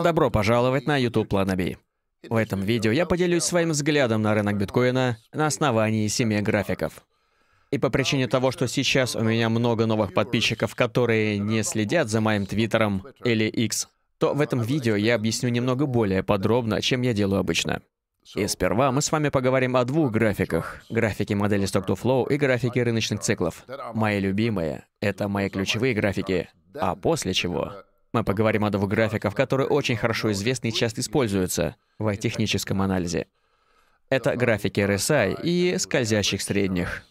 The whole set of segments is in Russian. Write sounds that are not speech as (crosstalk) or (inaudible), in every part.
Добро пожаловать на YouTube Плана B. В этом видео я поделюсь своим взглядом на рынок биткоина на основании семи графиков. И по причине того, что сейчас у меня много новых подписчиков, которые не следят за моим твиттером или X, то в этом видео я объясню немного более подробно, чем я делаю обычно. И сперва мы с вами поговорим о двух графиках. Графике модели Stock-to-Flow и графике рыночных циклов. Мои любимые — это мои ключевые графики. А после чего мы поговорим о двух графиках, которые очень хорошо известны и часто используются в техническом анализе. Это графики RSI и скользящих средних.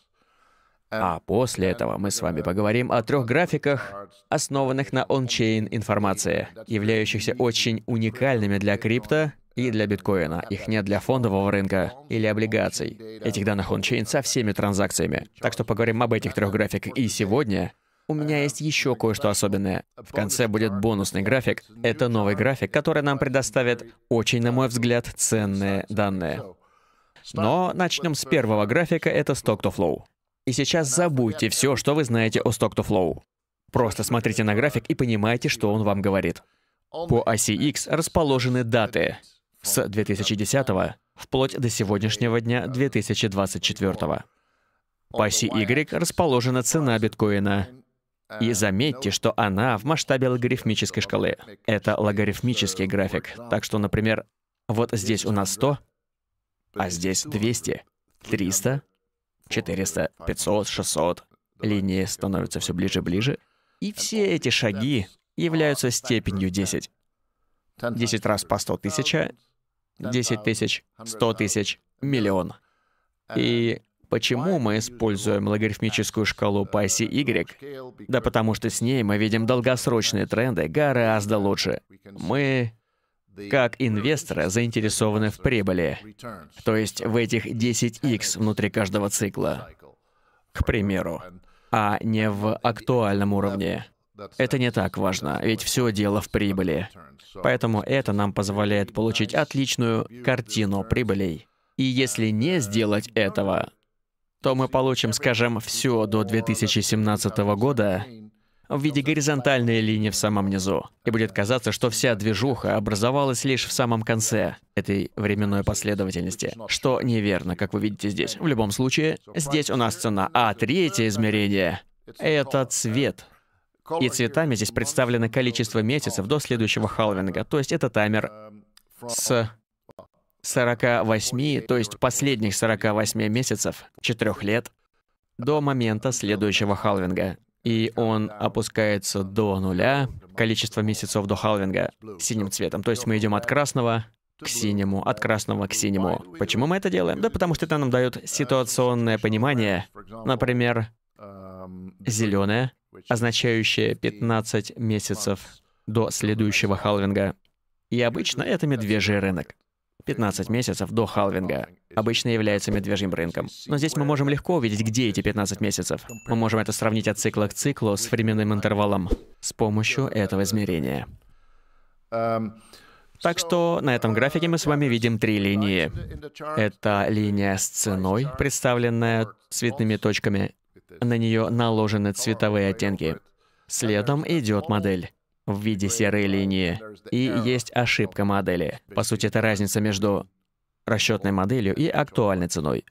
А после этого мы с вами поговорим о трех графиках, основанных на он-чейн информации, являющихся очень уникальными для крипто и для биткоина. Их нет для фондового рынка или облигаций. Этих данных он-чейн со всеми транзакциями. Так что поговорим об этих трех графиках и сегодня, у меня есть еще кое-что особенное. В конце будет бонусный график. Это новый график, который нам предоставит очень, на мой взгляд, ценные данные. Но начнем с первого графика, это Stock to Flow. И сейчас забудьте все, что вы знаете о Stock to Flow. Просто смотрите на график и понимайте, что он вам говорит. По оси X расположены даты с 2010 вплоть до сегодняшнего дня 2024. По оси Y расположена цена биткоина и заметьте, что она в масштабе логарифмической шкалы. Это логарифмический график. Так что, например, вот здесь у нас 100, а здесь 200, 300, 400, 500, 600. Линии становятся все ближе и ближе. И все эти шаги являются степенью 10. 10 раз по 100 тысяча, 10 тысяч, 100 тысяч, миллион. И Почему мы используем логарифмическую шкалу по оси Y? Да потому что с ней мы видим долгосрочные тренды гораздо лучше. Мы как инвесторы заинтересованы в прибыли, то есть в этих 10x внутри каждого цикла, к примеру, а не в актуальном уровне. Это не так важно, ведь все дело в прибыли. Поэтому это нам позволяет получить отличную картину прибылей. И если не сделать этого, то мы получим, скажем, все до 2017 года в виде горизонтальной линии в самом низу. И будет казаться, что вся движуха образовалась лишь в самом конце этой временной последовательности, что неверно, как вы видите здесь. В любом случае, здесь у нас цена. А третье измерение — это цвет. И цветами здесь представлено количество месяцев до следующего халвинга, то есть это таймер с 48, то есть последних 48 месяцев, 4 лет, до момента следующего халвинга. И он опускается до нуля, количество месяцев до халвинга, синим цветом. То есть мы идем от красного к синему, от красного к синему. Почему мы это делаем? Да потому что это нам дает ситуационное понимание. Например, зеленое, означающее 15 месяцев до следующего халвинга. И обычно это медвежий рынок. 15 месяцев до халвинга, обычно является медвежьим рынком. Но здесь мы можем легко увидеть, где эти 15 месяцев. Мы можем это сравнить от цикла к циклу с временным интервалом с помощью этого измерения. Эм, так что на этом графике мы с вами видим три линии. Это линия с ценой, представленная цветными точками. На нее наложены цветовые оттенки. Следом идет модель в виде серой линии, и есть ошибка модели. По сути, это разница между расчетной моделью и актуальной ценой.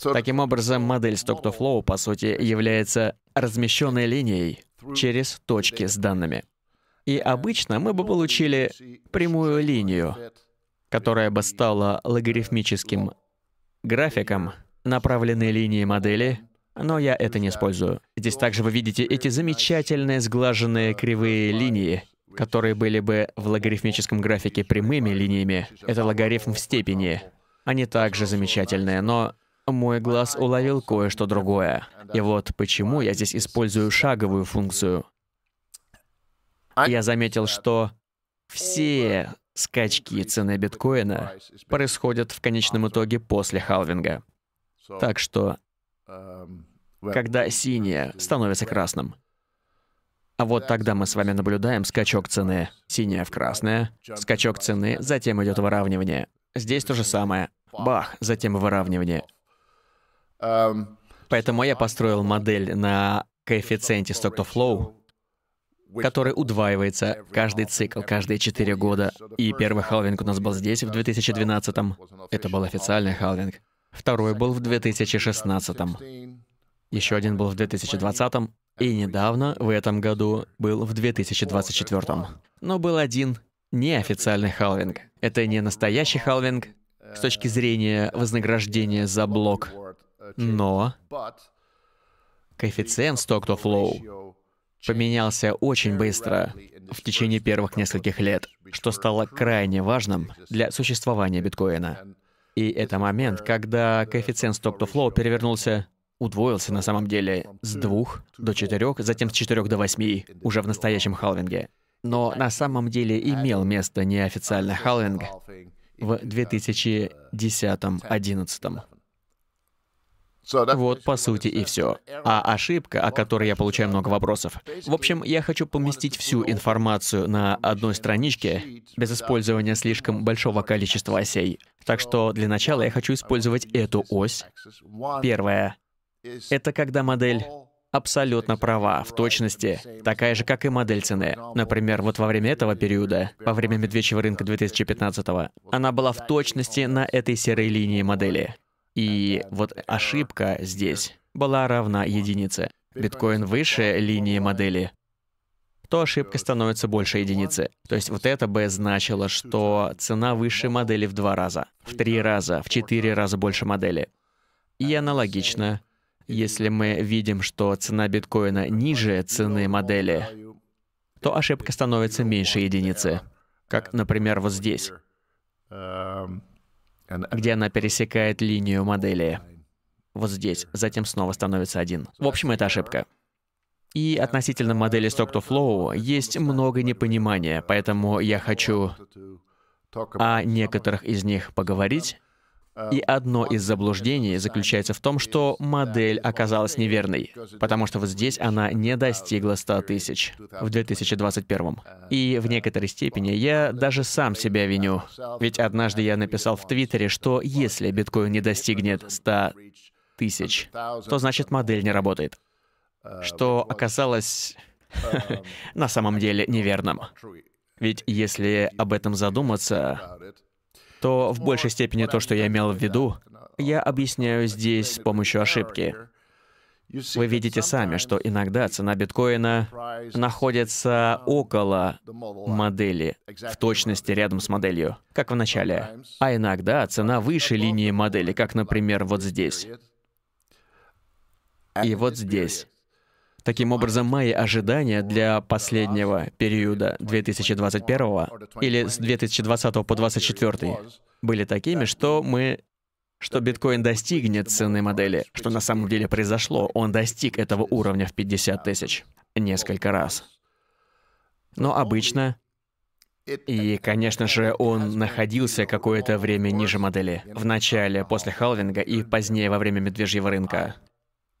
Таким образом, модель Stock-to-Flow, по сути, является размещенной линией через точки с данными. И обычно мы бы получили прямую линию, которая бы стала логарифмическим графиком направленной линии модели но я это не использую. Здесь также вы видите эти замечательные сглаженные кривые линии, которые были бы в логарифмическом графике прямыми линиями. Это логарифм в степени. Они также замечательные, но мой глаз уловил кое-что другое. И вот почему я здесь использую шаговую функцию. Я заметил, что все скачки цены биткоина происходят в конечном итоге после халвинга. Так что когда синее становится красным. А вот тогда мы с вами наблюдаем скачок цены. Синяя в красное, скачок цены, затем идет выравнивание. Здесь то же самое. Бах, затем выравнивание. Um, Поэтому я построил модель на коэффициенте stock-to-flow, который удваивается каждый цикл, каждые 4 года. И первый халвинг у нас был здесь в 2012 -м. Это был официальный халвинг. Второй был в 2016 -м еще один был в 2020, м и недавно, в этом году, был в 2024. м Но был один неофициальный халвинг. Это не настоящий халвинг с точки зрения вознаграждения за блок, но коэффициент Stock to Flow поменялся очень быстро в течение первых нескольких лет, что стало крайне важным для существования биткоина. И это момент, когда коэффициент Stock to Flow перевернулся удвоился на самом деле с двух до четырех, затем с четырех до восьми уже в настоящем халвинге. Но на самом деле имел место неофициальный халвинг в 2010-2011. Вот, по сути, и все. А ошибка, о которой я получаю много вопросов. В общем, я хочу поместить всю информацию на одной страничке, без использования слишком большого количества осей. Так что для начала я хочу использовать эту ось. Первая это когда модель абсолютно права, в точности, такая же, как и модель цены. Например, вот во время этого периода, во время медвежьего рынка 2015-го, она была в точности на этой серой линии модели. И вот ошибка здесь была равна единице. Биткоин выше линии модели, то ошибка становится больше единицы. То есть вот это бы значило, что цена выше модели в два раза, в три раза, в четыре раза больше модели. И аналогично, если мы видим, что цена биткоина ниже цены модели, то ошибка становится меньше единицы. Как, например, вот здесь, где она пересекает линию модели. Вот здесь, затем снова становится один. В общем, это ошибка. И относительно модели Stock to Flow есть много непонимания, поэтому я хочу о некоторых из них поговорить и одно из заблуждений заключается в том, что модель оказалась неверной, потому что вот здесь она не достигла 100 тысяч в 2021. И в некоторой степени я даже сам себя виню. Ведь однажды я написал в Твиттере, что если биткоин не достигнет 100 тысяч, то значит модель не работает. Что оказалось (laughs) на самом деле неверным. Ведь если об этом задуматься, то в большей степени то, что я имел в виду, я объясняю здесь с помощью ошибки. Вы видите сами, что иногда цена биткоина находится около модели, в точности рядом с моделью, как в начале. А иногда цена выше линии модели, как, например, вот здесь. И вот здесь. Таким образом, мои ожидания для последнего периода 2021 или с 2020 по 2024 были такими, что мы что биткоин достигнет цены модели, что на самом деле произошло. Он достиг этого уровня в 50 тысяч несколько раз. Но обычно и, конечно же, он находился какое-то время ниже модели. В начале, после халвинга и позднее во время медвежьего рынка.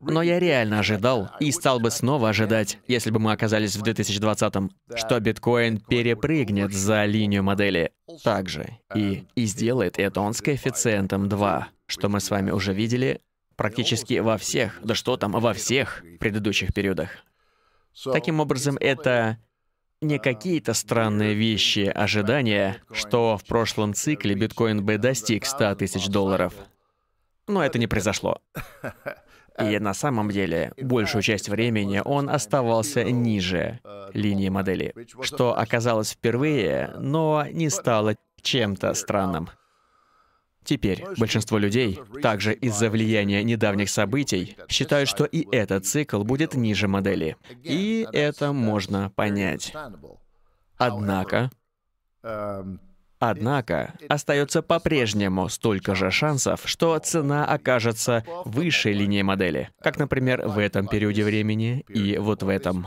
Но я реально ожидал и стал бы снова ожидать, если бы мы оказались в 2020-м, что биткоин перепрыгнет за линию модели также. И, и сделает это он с коэффициентом 2, что мы с вами уже видели практически во всех, да что там, во всех предыдущих периодах. Таким образом, это не какие-то странные вещи, ожидания, что в прошлом цикле биткоин бы достиг 100 тысяч долларов. Но это не произошло. И на самом деле, большую часть времени он оставался ниже линии модели, что оказалось впервые, но не стало чем-то странным. Теперь большинство людей, также из-за влияния недавних событий, считают, что и этот цикл будет ниже модели. И это можно понять. Однако, um, Однако остается по-прежнему столько же шансов, что цена окажется выше линии модели, как, например, в этом периоде времени и вот в этом.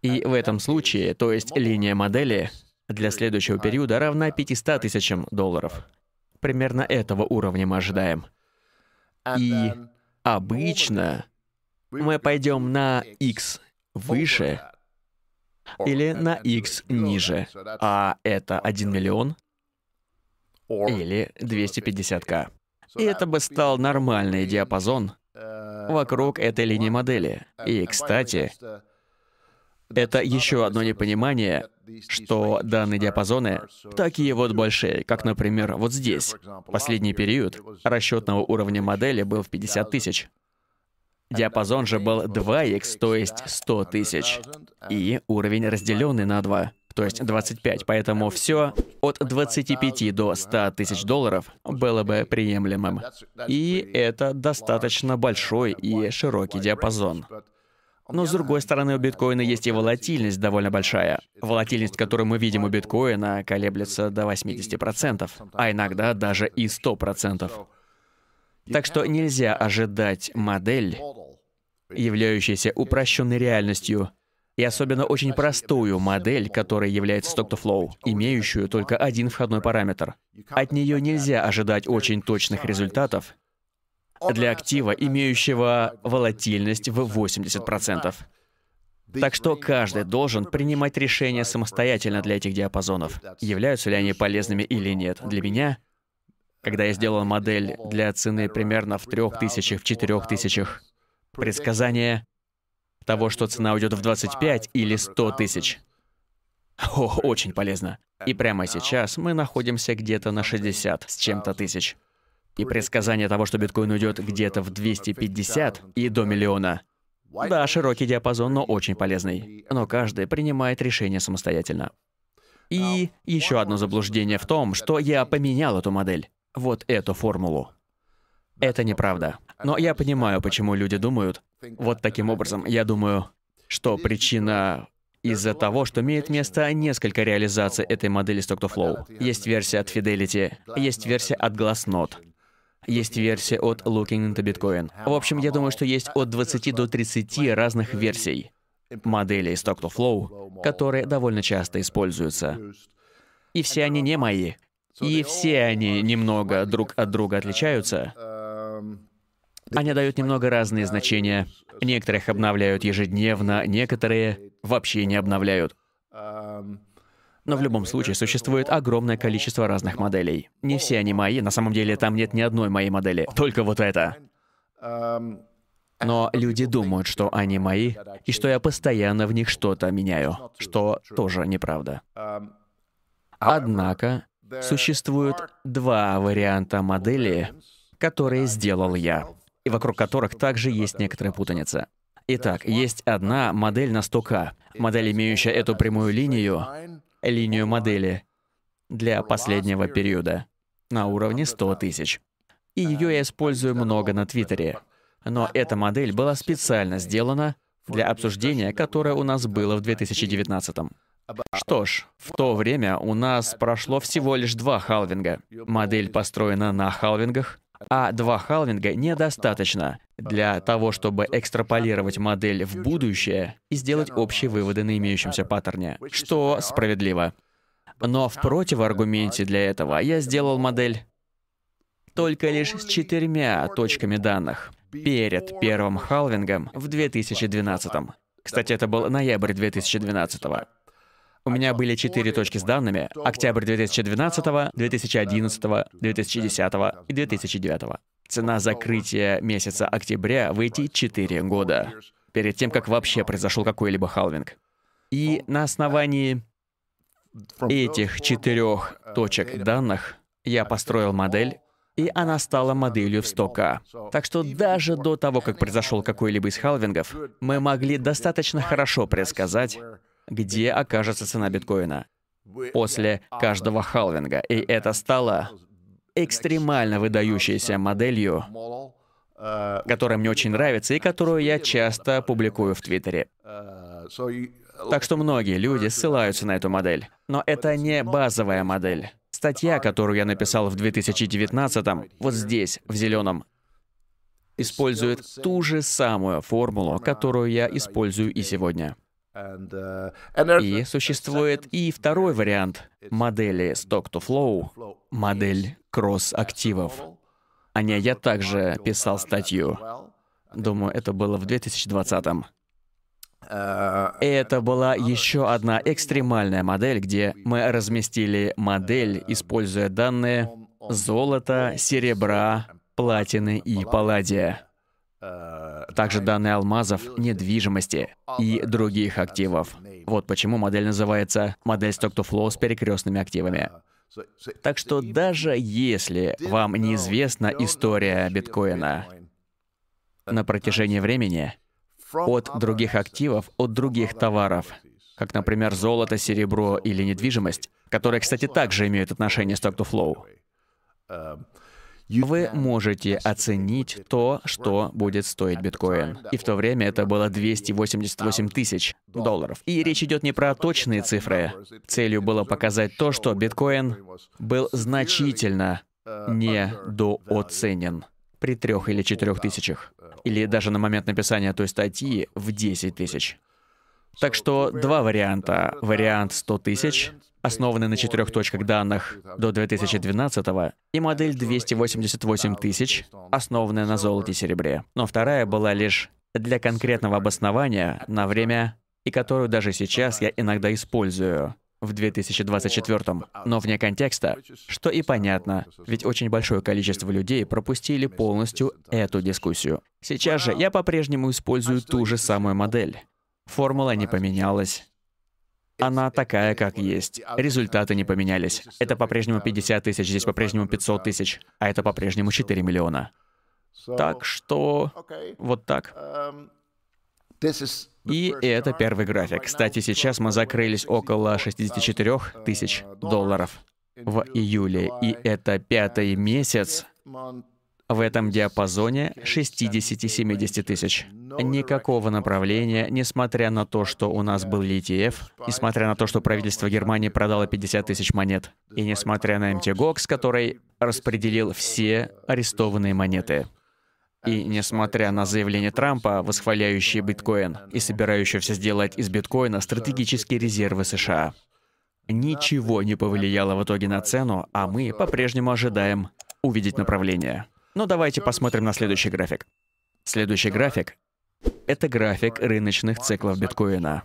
И в этом случае, то есть линия модели для следующего периода равна 500 тысячам долларов. Примерно этого уровня мы ожидаем. И обычно мы пойдем на X выше, или на X ниже, а это 1 миллион или 250к. И это бы стал нормальный диапазон uh, вокруг этой линии модели. И, кстати, это еще одно непонимание, что данные диапазоны такие вот большие, как, например, вот здесь. Последний период расчетного уровня модели был в 50 тысяч. Диапазон же был 2х, то есть 100 тысяч. И уровень разделенный на 2 то есть 25, поэтому все от 25 до 100 тысяч долларов было бы приемлемым. И это достаточно большой и широкий диапазон. Но с другой стороны, у биткоина есть и волатильность довольно большая. Волатильность, которую мы видим у биткоина, колеблется до 80%, а иногда даже и 100%. Так что нельзя ожидать модель, являющаяся упрощенной реальностью, и особенно очень простую модель, которая является Stock-to-Flow, имеющую только один входной параметр. От нее нельзя ожидать очень точных результатов для актива, имеющего волатильность в 80%. Так что каждый должен принимать решения самостоятельно для этих диапазонов, являются ли они полезными или нет. Для меня когда я сделал модель для цены примерно в трех тысячах, в четырех тысячах, предсказание того, что цена уйдет в 25 или 100 тысяч. О, очень полезно. И прямо сейчас мы находимся где-то на 60 с чем-то тысяч. И предсказание того, что биткоин уйдет где-то в 250 и до миллиона. Да, широкий диапазон, но очень полезный. Но каждый принимает решение самостоятельно. И еще одно заблуждение в том, что я поменял эту модель вот эту формулу. Это неправда. Но я понимаю, почему люди думают вот таким образом. Я думаю, что причина из-за того, что имеет место несколько реализаций этой модели Stock-to-Flow. Есть версия от Fidelity, есть версия от Glassnode, есть версия от Looking into Bitcoin. В общем, я думаю, что есть от 20 до 30 разных версий моделей Stock-to-Flow, которые довольно часто используются. И все они не мои. И все oh, они немного друг от друга отличаются. Эм, они дают немного разные значения. Некоторых обновляют ежедневно, некоторые вообще не обновляют. Эм, Но в любом случае существует огромное количество разных моделей. Не все они мои, на самом деле там нет ни одной моей модели, только вот это. Эм, Но люди думают, что они мои, и что я постоянно в них что-то меняю, что тоже неправда. Однако, Существует два варианта модели, которые сделал я, и вокруг которых также есть некоторая путаница. Итак, есть одна модель на 100К, модель, имеющая эту прямую линию, линию модели, для последнего периода на уровне 100 тысяч. И ее я использую много на Твиттере. Но эта модель была специально сделана для обсуждения, которое у нас было в 2019. Что ж, в то время у нас прошло всего лишь два халвинга. Модель построена на халвингах, а два халвинга недостаточно для того, чтобы экстраполировать модель в будущее и сделать общие выводы на имеющемся паттерне, что справедливо. Но в противоаргументе для этого я сделал модель только лишь с четырьмя точками данных перед первым халвингом в 2012. Кстати, это был ноябрь 2012. У меня были четыре точки с данными — октябрь 2012, 2011, 2010 и 2009. Цена закрытия месяца октября выйти эти четыре года, перед тем, как вообще произошел какой-либо халвинг. И на основании этих четырех точек данных я построил модель, и она стала моделью в 100К. Так что даже до того, как произошел какой-либо из халвингов, мы могли достаточно хорошо предсказать, где окажется цена биткоина после каждого халвинга. И это стало экстремально выдающейся моделью, э, которая мне очень нравится и которую я часто публикую в Твиттере. Э, так что многие люди ссылаются на эту модель. Но это не базовая модель. Статья, которую я написал в 2019-м, вот здесь, в зеленом, использует ту же самую формулу, которую я использую и сегодня. Uh, и существует и второй вариант модели Stock-to-Flow, модель кросс-активов. О ней я также писал статью. Думаю, это было в 2020 -м. Uh, и это была еще одна экстремальная модель, где мы разместили модель, используя данные золота, серебра, платины и палладия. Э, также данные алмазов, недвижимости и других активов. Вот почему модель называется «Модель Stock to Flow с перекрестными активами». Э, так что даже если вам неизвестна история биткоина, на э, протяжении времени от других активов, от других товаров, как, например, золото, серебро или недвижимость, которые, кстати, также имеют отношение к Stock to Flow, эм, вы можете оценить то, что будет стоить биткоин. И в то время это было 288 тысяч долларов. И речь идет не про точные цифры. Целью было показать то, что биткоин был значительно недооценен при трех или четырех тысячах. Или даже на момент написания той статьи в 10 тысяч. Так что два варианта. Вариант 100 тысяч основанный на четырех точках данных до 2012 и модель 288 тысяч, основанная на золоте и серебре. Но вторая была лишь для конкретного обоснования на время, и которую даже сейчас я иногда использую в 2024, но вне контекста, что и понятно, ведь очень большое количество людей пропустили полностью эту дискуссию. Сейчас же я по-прежнему использую ту же самую модель. Формула не поменялась, она такая, как есть. Результаты не поменялись. Это по-прежнему 50 тысяч, здесь по-прежнему 500 тысяч, а это по-прежнему 4 миллиона. Так что вот так. И это первый график. Кстати, сейчас мы закрылись около 64 тысяч долларов в июле, и это пятый месяц, в этом диапазоне 60-70 тысяч. Никакого направления, несмотря на то, что у нас был ETF, несмотря на то, что правительство Германии продало 50 тысяч монет, и несмотря на МТГОК, с которой распределил все арестованные монеты. И несмотря на заявление Трампа, восхваляющие биткоин и собирающегося сделать из биткоина стратегические резервы США. Ничего не повлияло в итоге на цену, а мы по-прежнему ожидаем увидеть направление. Но ну, давайте посмотрим на следующий график. Следующий график — это график рыночных циклов биткоина.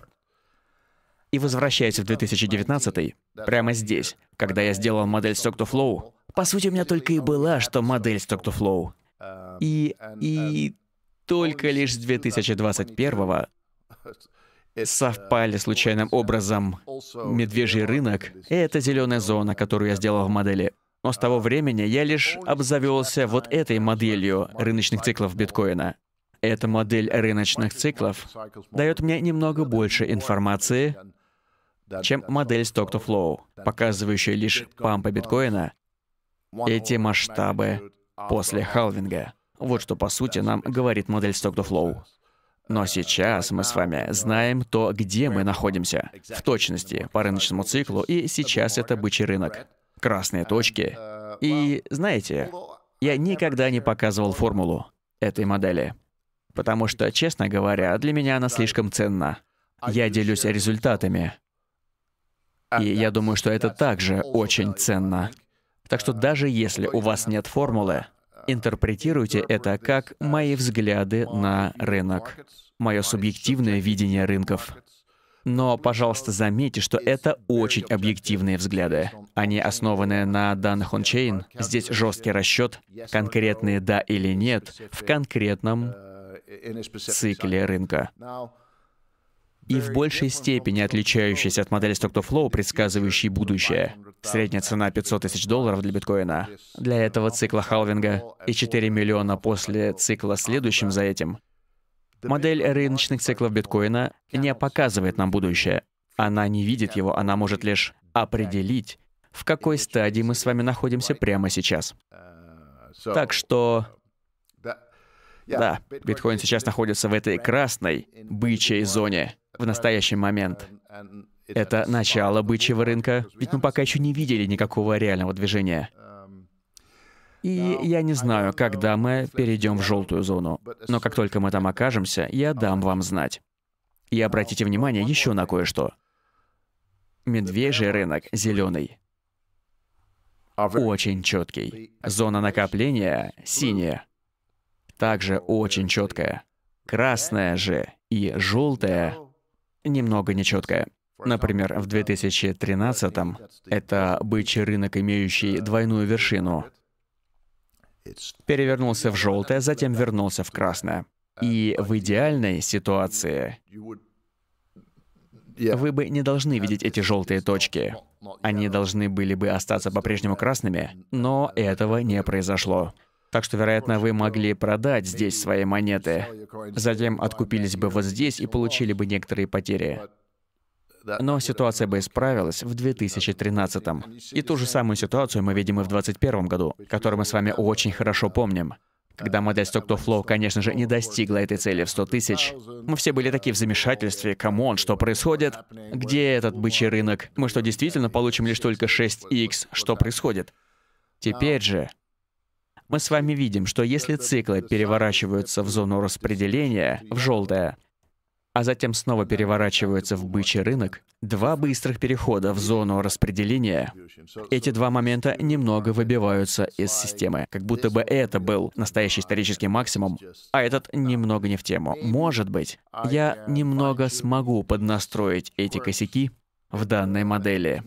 И возвращаясь в 2019 прямо здесь, когда я сделал модель Stock to Flow, по сути, у меня только и была, что модель Stock to Flow. Эм, и... и... только лишь с 2021 го совпали случайным образом медвежий рынок и эта зеленая зона, которую я сделал в модели. Но с того времени я лишь обзавелся вот этой моделью рыночных циклов биткоина. Эта модель рыночных циклов дает мне немного больше информации, чем модель Stock to Flow, показывающая лишь пампы биткоина эти масштабы после халвинга. Вот что, по сути, нам говорит модель Stock to Flow. Но сейчас мы с вами знаем то, где мы находимся, в точности, по рыночному циклу, и сейчас это бычий рынок красные точки. Э, И знаете, я никогда не показывал формулу этой модели, потому что, честно говоря, для меня она слишком ценна. Я делюсь результатами. И я думаю, что это также очень ценно. Так что э, даже если у вас нет формулы, э, интерпретируйте это как мои взгляды на рынок, мое субъективное видение рынков. Но, пожалуйста, заметьте, что это очень объективные взгляды. Они основаны на данных ончейн. Здесь жесткий расчет, конкретные да или нет, в конкретном цикле рынка и в большей степени отличающаяся от модели Stock-to-Flow, предсказывающей будущее. Средняя цена 500 тысяч долларов для биткоина. Для этого цикла халвинга и 4 миллиона после цикла следующим за этим. Модель рыночных циклов биткоина не показывает нам будущее. Она не видит его, она может лишь определить, в какой стадии мы с вами находимся прямо сейчас. Так что... Да, биткоин сейчас находится в этой красной бычьей зоне в настоящий момент. Это начало бычьего рынка, ведь мы пока еще не видели никакого реального движения. И я не знаю, когда мы перейдем в желтую зону. Но как только мы там окажемся, я дам вам знать. И обратите внимание еще на кое-что. Медвежий рынок зеленый. Очень четкий. Зона накопления синяя. Также очень четкая. Красная же и желтая немного нечеткая. Например, в 2013-м это бычий рынок, имеющий двойную вершину перевернулся в желтое, затем вернулся в красное. И в идеальной ситуации вы бы не должны видеть эти желтые точки. Они должны были бы остаться по-прежнему красными, но этого не произошло. Так что, вероятно, вы могли продать здесь свои монеты, затем откупились бы вот здесь и получили бы некоторые потери но ситуация бы исправилась в 2013. И ту же самую ситуацию мы видим и в 2021 году, которую мы с вами очень хорошо помним. Когда модель Stock to Flow, конечно же, не достигла этой цели в 100 тысяч, мы все были такие в замешательстве, камон, что происходит? Где этот бычий рынок? Мы что, действительно получим лишь только 6x? Что происходит? Теперь же мы с вами видим, что если циклы переворачиваются в зону распределения, в желтое, а затем снова переворачиваются в бычий рынок, два быстрых перехода в зону распределения, эти два момента немного выбиваются из системы. Как будто бы это был настоящий исторический максимум, а этот немного не в тему. Может быть, я немного смогу поднастроить эти косяки в данной модели.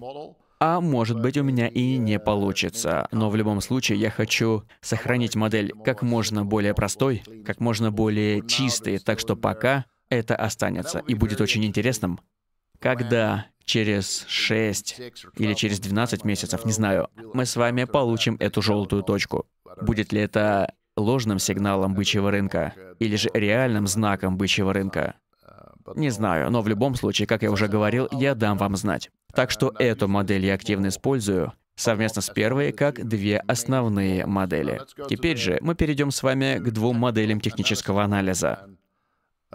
А может быть у меня и не получится. Но в любом случае я хочу сохранить модель как можно более простой, как можно более чистой. Так что пока это останется и будет очень интересным, когда через 6 или через 12 месяцев, не знаю, мы с вами получим эту желтую точку. Будет ли это ложным сигналом бычьего рынка или же реальным знаком бычьего рынка? Не знаю, но в любом случае, как я уже говорил, я дам вам знать. Так что эту модель я активно использую совместно с первой как две основные модели. Теперь же мы перейдем с вами к двум моделям технического анализа.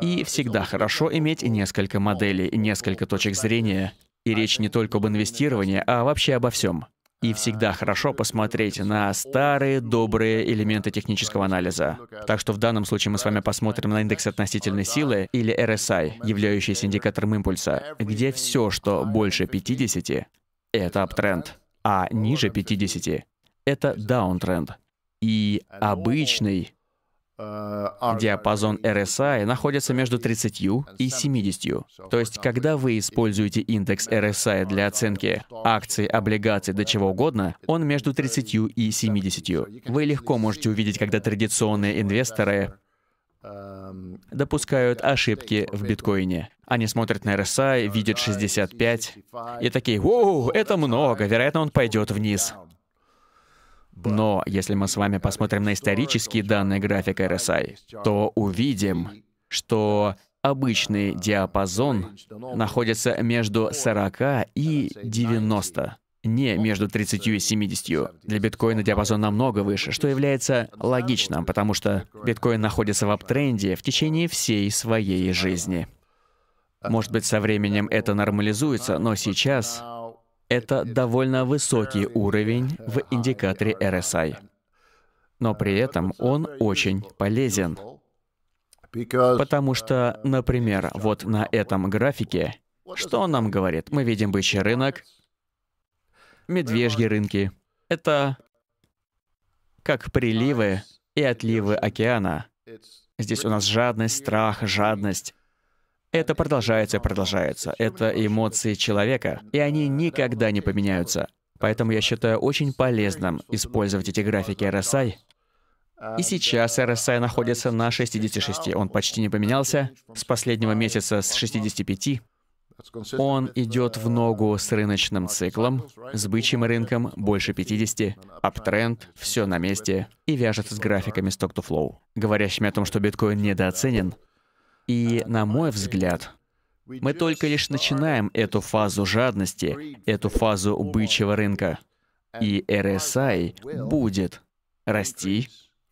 И всегда хорошо иметь несколько моделей, несколько точек зрения. И речь не только об инвестировании, а вообще обо всем. И всегда хорошо посмотреть на старые добрые элементы технического анализа. Так что в данном случае мы с вами посмотрим на индекс относительной силы или RSI, являющийся индикатором импульса, где все, что больше 50, это аптренд, а ниже 50 это даунтренд. И обычный Э, диапазон RSI находится между 30 и 70. То есть, когда вы используете индекс RSI для оценки акций, облигаций, до чего угодно, он между 30 и 70. Вы легко можете увидеть, когда традиционные инвесторы эм, допускают ошибки в биткоине. Они смотрят на RSI, видят 65 и такие, «Воу, это много, вероятно, он пойдет вниз». Но если мы с вами посмотрим на исторические данные графика RSI, то увидим, что обычный диапазон находится между 40 и 90 не между 30 и 70. Для биткоина диапазон намного выше, что является логичным, потому что биткоин находится в аптренде в течение всей своей жизни. Может быть, со временем это нормализуется, но сейчас это довольно высокий уровень в индикаторе RSI. Но при этом он очень полезен. Потому что, например, вот на этом графике, что он нам говорит? Мы видим бычий рынок, медвежьи рынки. Это как приливы и отливы океана. Здесь у нас жадность, страх, жадность. Это продолжается и продолжается. Это эмоции человека, и они никогда не поменяются. Поэтому я считаю очень полезным использовать эти графики RSI. И сейчас RSI находится на 66, он почти не поменялся. С последнего месяца с 65 он идет в ногу с рыночным циклом, с бычьим рынком больше 50, аптренд, все на месте, и вяжется с графиками stock-to-flow, говорящими о том, что биткоин недооценен, и, на мой взгляд, мы только лишь начинаем эту фазу жадности, эту фазу бычьего рынка. И RSI будет расти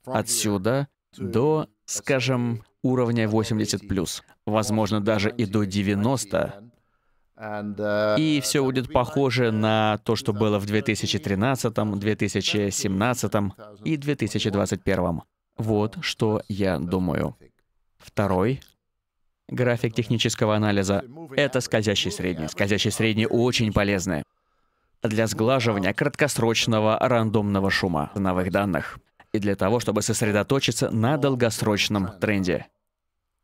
отсюда до, скажем, уровня 80+, возможно, даже и до 90, и все будет похоже на то, что было в 2013, 2017 и 2021. Вот что я думаю. Второй График технического анализа — это скользящий средний. Скользящий средний очень полезный для сглаживания краткосрочного рандомного шума новых данных и для того, чтобы сосредоточиться на долгосрочном тренде.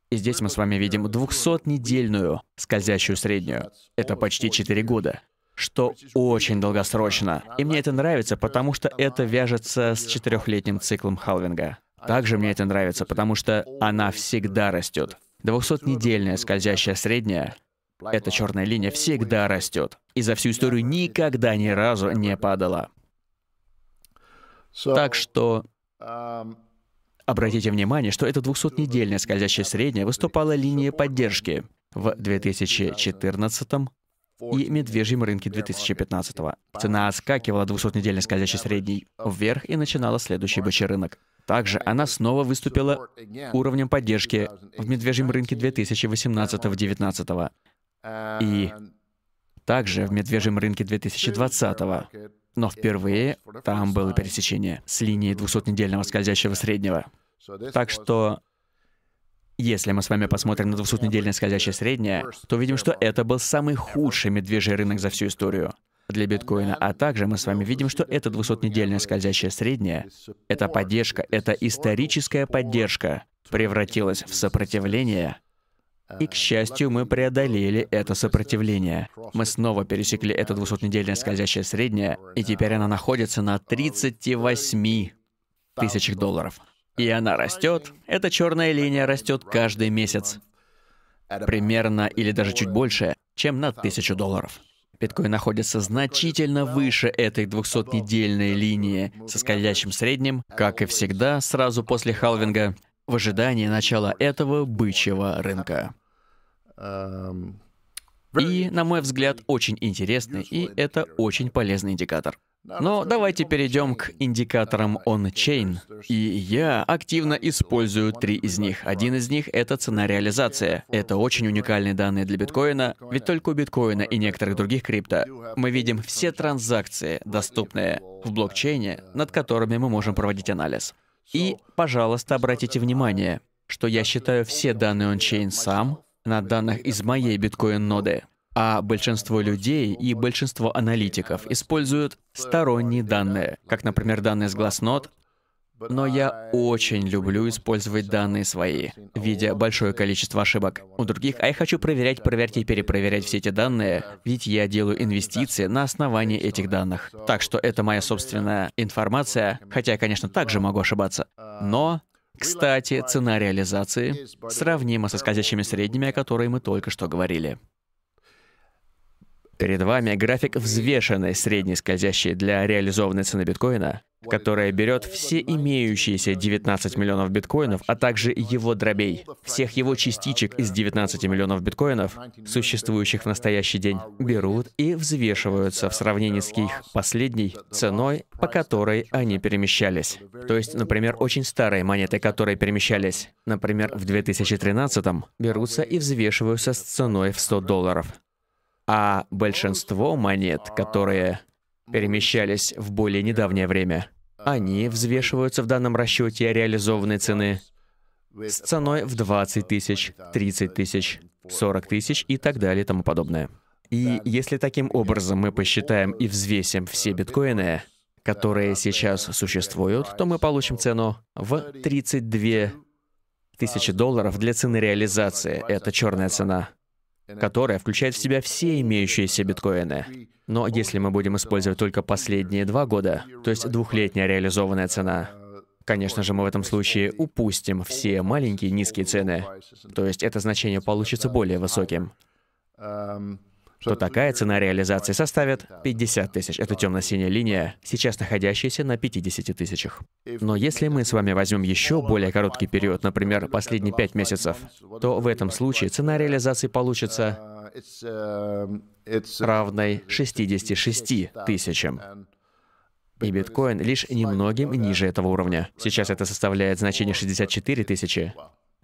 И здесь мы с вами видим 200-недельную скользящую среднюю. Это почти 4 года, что очень долгосрочно. И мне это нравится, потому что это вяжется с четырехлетним циклом халвинга. Также мне это нравится, потому что она всегда растет. 200-недельная скользящая средняя — эта черная линия всегда растет, и за всю историю никогда ни разу не падала. Так что um, обратите внимание, что эта 200-недельная скользящая средняя выступала линией поддержки в 2014 и медвежьем рынке 2015 -го. Цена отскакивала 200-недельной скользящей средней вверх и начинала следующий бычий рынок. Также она снова выступила уровнем поддержки в медвежьем рынке 2018-2019 и также в медвежьем рынке 2020 но впервые там было пересечение с линией 200-недельного скользящего среднего. Так что если мы с вами посмотрим на 200-недельное скользящее среднее, то видим, что это был самый худший медвежий рынок за всю историю для биткоина, а также мы с вами видим, что это 200-недельная скользящая средняя, эта поддержка, эта историческая поддержка превратилась в сопротивление, и, к счастью, мы преодолели это сопротивление. Мы снова пересекли это 200-недельное скользящее среднее, и теперь она находится на 38 тысячах долларов. И она растет. Эта черная линия растет каждый месяц. Примерно или даже чуть больше, чем на тысячу долларов. Биткоин находится значительно выше этой 200-недельной линии со скользящим средним, как и всегда, сразу после халвинга, в ожидании начала этого бычьего рынка. Эм, и, на мой взгляд, очень интересный, и это очень полезный индикатор. Но давайте перейдем к индикаторам on-chain. И я активно использую три из них. Один из них — это цена реализации. Это очень уникальные данные для биткоина, ведь только у биткоина и некоторых других крипто мы видим все транзакции, доступные в блокчейне, над которыми мы можем проводить анализ. И, пожалуйста, обратите внимание, что я считаю все данные on-chain сам на данных из моей биткоин-ноды. А большинство людей и большинство аналитиков используют сторонние данные, как, например, данные с Glassnode, но я очень люблю использовать данные свои, видя большое количество ошибок у других, а я хочу проверять, проверять и перепроверять все эти данные, ведь я делаю инвестиции на основании этих данных. Так что это моя собственная информация, хотя я, конечно, также могу ошибаться. Но, кстати, цена реализации сравнима со скользящими средними, о которой мы только что говорили. Перед вами график взвешенной средней скользящей для реализованной цены биткоина, которая берет все имеющиеся 19 миллионов биткоинов, а также его дробей, всех его частичек из 19 миллионов биткоинов, существующих в настоящий день, берут и взвешиваются в сравнении с их последней ценой, по которой они перемещались. То есть, например, очень старые монеты, которые перемещались, например, в 2013 берутся и взвешиваются с ценой в 100 долларов а большинство монет, которые перемещались в более недавнее время, они взвешиваются в данном расчете о реализованной цены с ценой в 20 тысяч, 30 тысяч, 40 тысяч и так далее и тому подобное. И если таким образом мы посчитаем и взвесим все биткоины, которые сейчас существуют, то мы получим цену в 32 тысячи долларов для цены реализации. Это черная цена которая включает в себя все имеющиеся биткоины. Но если мы будем использовать только последние два года, то есть двухлетняя реализованная цена, Конечно же, мы в этом случае упустим все маленькие низкие цены, то есть это значение получится более высоким. Эм, то такая цена реализации составит 50 тысяч. Это темно-синяя линия, сейчас находящаяся на 50 тысячах. Но если мы с вами возьмем еще более короткий период, например, последние 5 месяцев, то в этом случае цена реализации получится равной 66 тысячам. И биткоин лишь немногим ниже этого уровня. Сейчас это составляет значение 64 тысячи.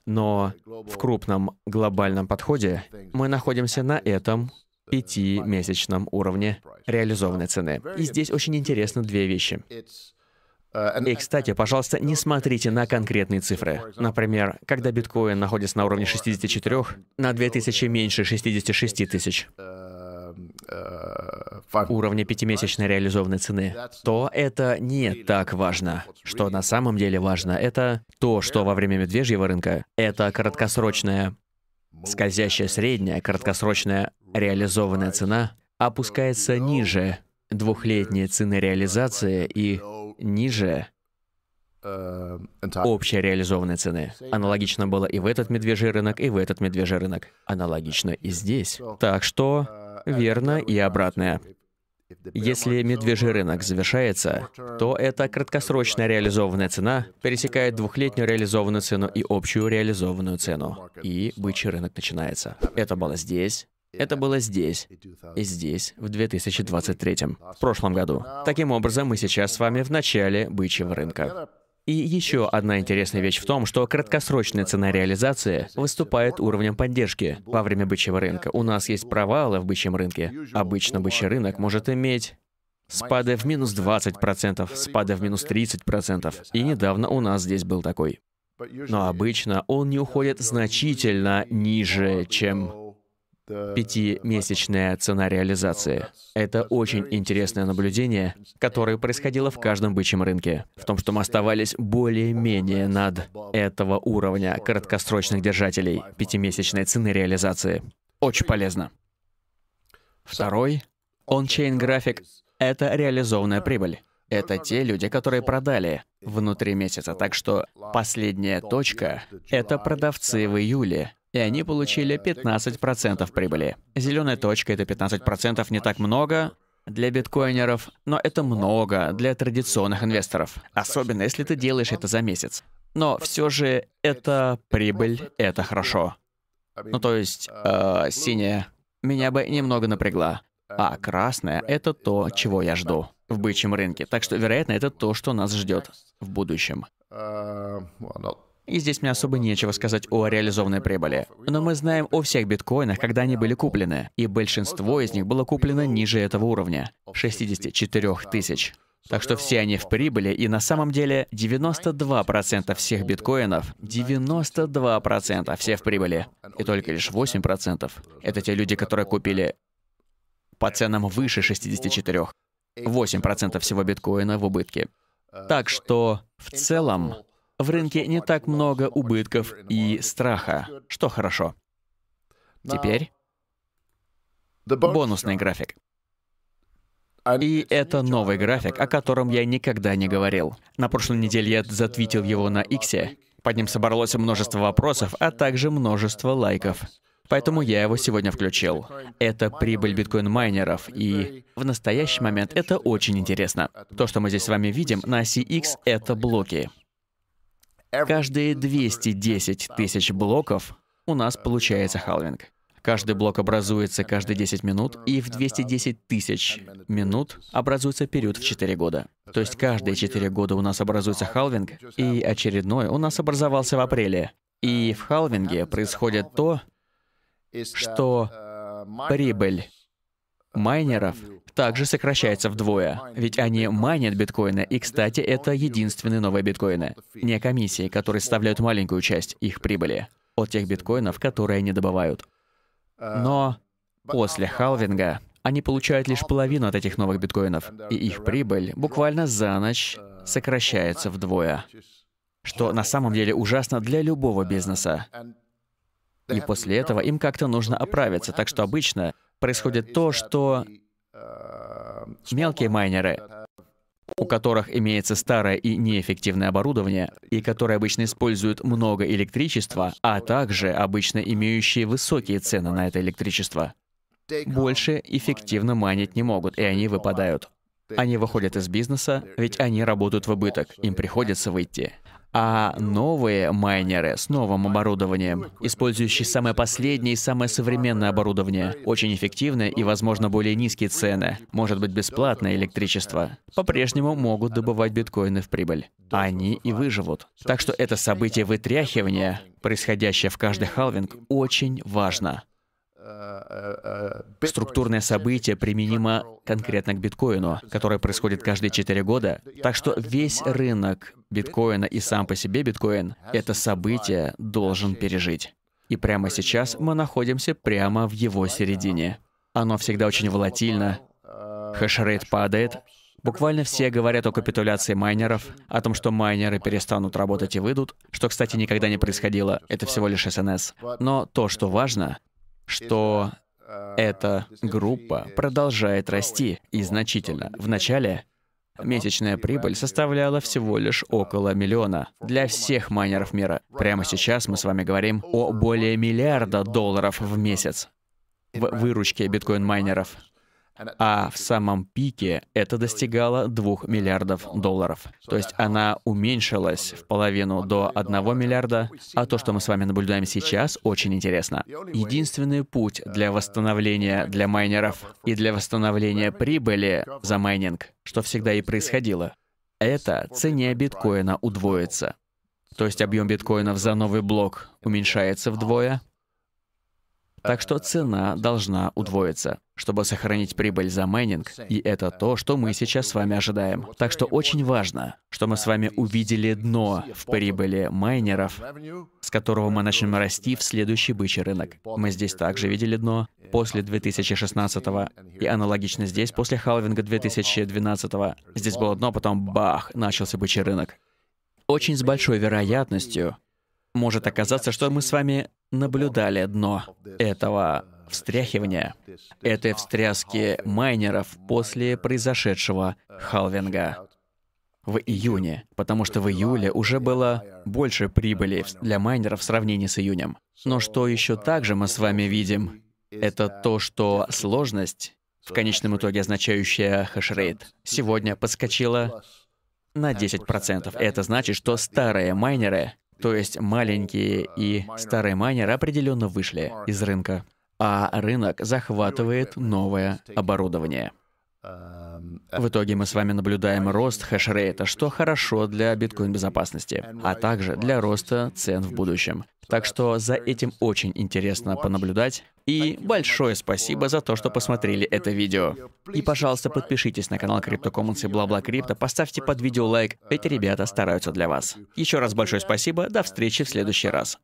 Но в крупном глобальном подходе мы находимся на этом пятимесячном уровне реализованной цены. И здесь очень интересны две вещи. И, кстати, пожалуйста, не смотрите на конкретные цифры. Например, когда биткоин находится на уровне 64, на 2000 меньше 66 тысяч уровня пятимесячной реализованной цены, то это не так важно. Что на самом деле важно, это то, что во время медвежьего рынка это краткосрочная скользящая средняя, краткосрочная реализованная цена опускается ниже двухлетней цены реализации и ниже общей реализованной цены. Аналогично было и в этот медвежий рынок, и в этот медвежий рынок. Аналогично и здесь. Так что верно и обратное. Если медвежий рынок завершается, то эта краткосрочная реализованная цена пересекает двухлетнюю реализованную цену и общую реализованную цену. И бычий рынок начинается. Это было здесь, это было здесь и здесь в 2023, в прошлом году. Таким образом, мы сейчас с вами в начале бычьего рынка. И еще одна интересная вещь в том, что краткосрочная цена реализации выступает уровнем поддержки во время бычьего рынка. У нас есть провалы в бычьем рынке. Обычно бычий рынок может иметь спады в минус 20%, спады в минус 30%. И недавно у нас здесь был такой. Но обычно он не уходит значительно ниже, чем пятимесячная цена реализации. Это очень интересное наблюдение, которое происходило в каждом бычьем рынке. В том, что мы оставались более-менее над этого уровня краткосрочных держателей пятимесячной цены реализации. Очень полезно. Второй — ончейн-график — это реализованная прибыль. Это те люди, которые продали внутри месяца. Так что последняя точка — это продавцы в июле, и они получили 15% прибыли. Зеленая точка — это 15%, не так много, для биткоинеров, но это много для традиционных инвесторов, особенно если ты делаешь это за месяц. Но все же это прибыль, это хорошо. Ну то есть э, синяя меня бы немного напрягла, а красная это то, чего я жду в бычьем рынке. Так что, вероятно, это то, что нас ждет в будущем. Э, и здесь мне особо нечего сказать о реализованной прибыли. Но мы знаем о всех биткоинах, когда они были куплены. И большинство из них было куплено ниже этого уровня — 64 тысяч. Так что все они в прибыли, и на самом деле 92% всех биткоинов, 92% все в прибыли, и только лишь 8% — это те люди, которые купили по ценам выше 64. 8% всего биткоина в убытке. Так что в целом в рынке не так много убытков и страха, что хорошо. Теперь бонусный график. И это новый график, о котором я никогда не говорил. На прошлой неделе я затвитил его на Иксе. Под ним собралось множество вопросов, а также множество лайков. Поэтому я его сегодня включил. Это прибыль биткоин-майнеров, и в настоящий момент это очень интересно. То, что мы здесь с вами видим на оси X, это блоки. Каждые 210 тысяч блоков у нас получается халвинг. Каждый блок образуется каждые 10 минут, и в 210 тысяч минут образуется период в 4 года. То есть каждые 4 года у нас образуется халвинг, и очередной у нас образовался в апреле. И в халвинге происходит то, что прибыль майнеров также сокращается вдвое, ведь они майнят биткоины, и, кстати, это единственные новые биткоины. Не комиссии, которые составляют маленькую часть их прибыли от тех биткоинов, которые они добывают. Но после халвинга они получают лишь половину от этих новых биткоинов, и их прибыль буквально за ночь сокращается вдвое, что на самом деле ужасно для любого бизнеса. И после этого им как-то нужно оправиться, так что обычно происходит то, что Мелкие майнеры, у которых имеется старое и неэффективное оборудование, и которые обычно используют много электричества, а также обычно имеющие высокие цены на это электричество, больше эффективно майнить не могут, и они выпадают. Они выходят из бизнеса, ведь они работают в убыток, им приходится выйти а новые майнеры с новым оборудованием, использующие самое последнее и самое современное оборудование, очень эффективные и, возможно, более низкие цены, может быть, бесплатное электричество, по-прежнему могут добывать биткоины в прибыль. Они и выживут. Так что это событие вытряхивания, происходящее в каждый халвинг, очень важно. Структурное событие применимо конкретно к биткоину, которое происходит каждые 4 года, так что весь рынок биткоина и сам по себе биткоин, это событие должен пережить. И прямо сейчас мы находимся прямо в его середине. Оно всегда очень волатильно, хешрейт падает, Буквально все говорят о капитуляции майнеров, о том, что майнеры перестанут работать и выйдут, что, кстати, никогда не происходило, это всего лишь СНС. Но то, что важно, что эта группа продолжает расти, и значительно. Вначале Месячная прибыль составляла всего лишь около миллиона для всех майнеров мира. Прямо сейчас мы с вами говорим о более миллиарда долларов в месяц в выручке биткоин-майнеров а в самом пике это достигало 2 миллиардов долларов. То есть она уменьшилась в половину до 1 миллиарда, а то, что мы с вами наблюдаем сейчас, очень интересно. Единственный путь для восстановления для майнеров и для восстановления прибыли за майнинг, что всегда и происходило, это цене биткоина удвоится. То есть объем биткоинов за новый блок уменьшается вдвое, так что цена должна удвоиться чтобы сохранить прибыль за майнинг, и это то, что мы сейчас с вами ожидаем. Так что очень важно, что мы с вами увидели дно в прибыли майнеров, с которого мы начнем расти в следующий бычий рынок. Мы здесь также видели дно после 2016 и аналогично здесь после халвинга 2012 -го. Здесь было дно, потом бах, начался бычий рынок. Очень с большой вероятностью может оказаться, что мы с вами наблюдали дно этого встряхивания — этой встряски майнеров после произошедшего халвинга в июне, потому что в июле уже было больше прибыли для майнеров в сравнении с июнем. Но что еще также мы с вами видим, это то, что сложность, в конечном итоге означающая хешрейт, сегодня подскочила на 10%. Это значит, что старые майнеры, то есть маленькие и старые майнеры определенно вышли из рынка а рынок захватывает новое оборудование. В итоге мы с вами наблюдаем рост хэшрейта, что хорошо для биткоин-безопасности, а также для роста цен в будущем. Так что за этим очень интересно понаблюдать. И большое спасибо за то, что посмотрели это видео. И, пожалуйста, подпишитесь на канал CryptoCommons и Блабла бла крипто, поставьте под видео лайк, эти ребята стараются для вас. Еще раз большое спасибо, до встречи в следующий раз.